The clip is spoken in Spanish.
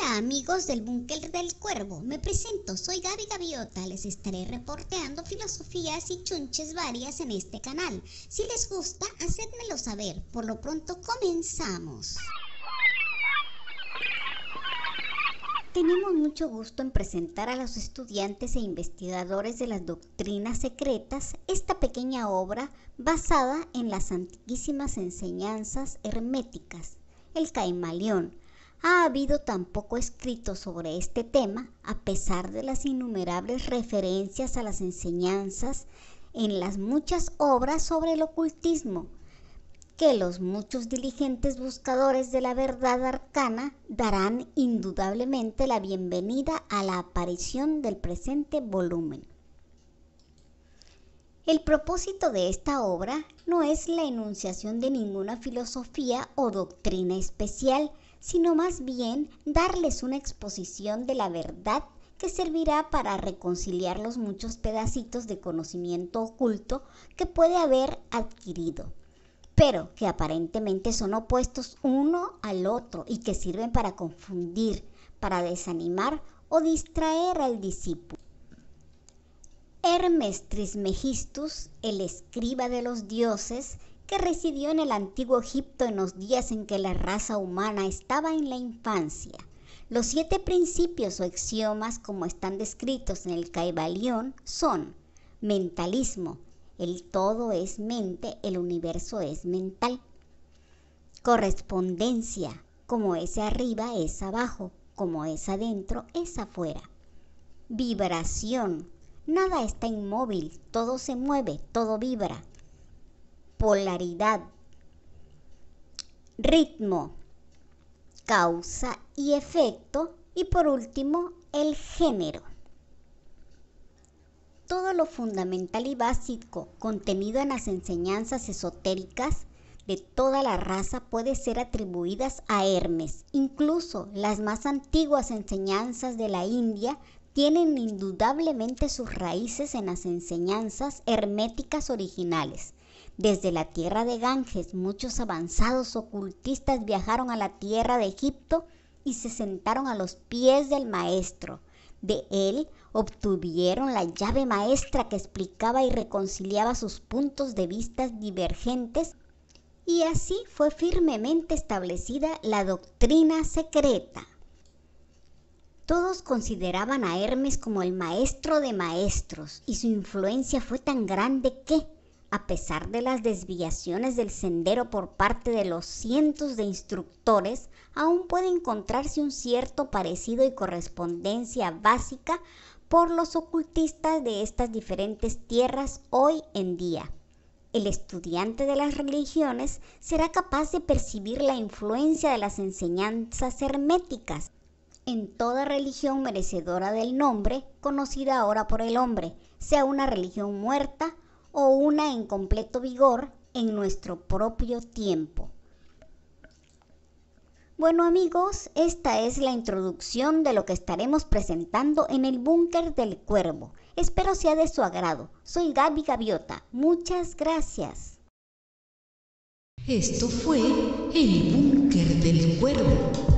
Hola amigos del Búnker del Cuervo, me presento, soy Gaby Gaviota, les estaré reporteando filosofías y chunches varias en este canal. Si les gusta, hacedmelo saber, por lo pronto comenzamos. Tenemos mucho gusto en presentar a los estudiantes e investigadores de las doctrinas secretas esta pequeña obra basada en las antiquísimas enseñanzas herméticas, el Caimaleón ha habido tan poco escrito sobre este tema, a pesar de las innumerables referencias a las enseñanzas en las muchas obras sobre el ocultismo, que los muchos diligentes buscadores de la verdad arcana darán indudablemente la bienvenida a la aparición del presente volumen. El propósito de esta obra no es la enunciación de ninguna filosofía o doctrina especial, sino más bien darles una exposición de la verdad que servirá para reconciliar los muchos pedacitos de conocimiento oculto que puede haber adquirido, pero que aparentemente son opuestos uno al otro y que sirven para confundir, para desanimar o distraer al discípulo. Hermes Trismegistus, el escriba de los dioses, que residió en el antiguo Egipto en los días en que la raza humana estaba en la infancia. Los siete principios o axiomas como están descritos en el Caibalión son mentalismo, el todo es mente, el universo es mental. Correspondencia, como es arriba es abajo, como es adentro es afuera. Vibración, nada está inmóvil, todo se mueve, todo vibra, polaridad, ritmo, causa y efecto y por último el género. Todo lo fundamental y básico contenido en las enseñanzas esotéricas de toda la raza puede ser atribuidas a Hermes. Incluso las más antiguas enseñanzas de la India tienen indudablemente sus raíces en las enseñanzas herméticas originales, desde la tierra de Ganges muchos avanzados ocultistas viajaron a la tierra de Egipto y se sentaron a los pies del maestro. De él obtuvieron la llave maestra que explicaba y reconciliaba sus puntos de vista divergentes y así fue firmemente establecida la doctrina secreta. Todos consideraban a Hermes como el maestro de maestros y su influencia fue tan grande que, a pesar de las desviaciones del sendero por parte de los cientos de instructores, aún puede encontrarse un cierto parecido y correspondencia básica por los ocultistas de estas diferentes tierras hoy en día. El estudiante de las religiones será capaz de percibir la influencia de las enseñanzas herméticas en toda religión merecedora del nombre conocida ahora por el hombre, sea una religión muerta o una en completo vigor en nuestro propio tiempo. Bueno amigos, esta es la introducción de lo que estaremos presentando en el búnker del cuervo. Espero sea de su agrado. Soy Gaby Gaviota. Muchas gracias. Esto fue el búnker del cuervo.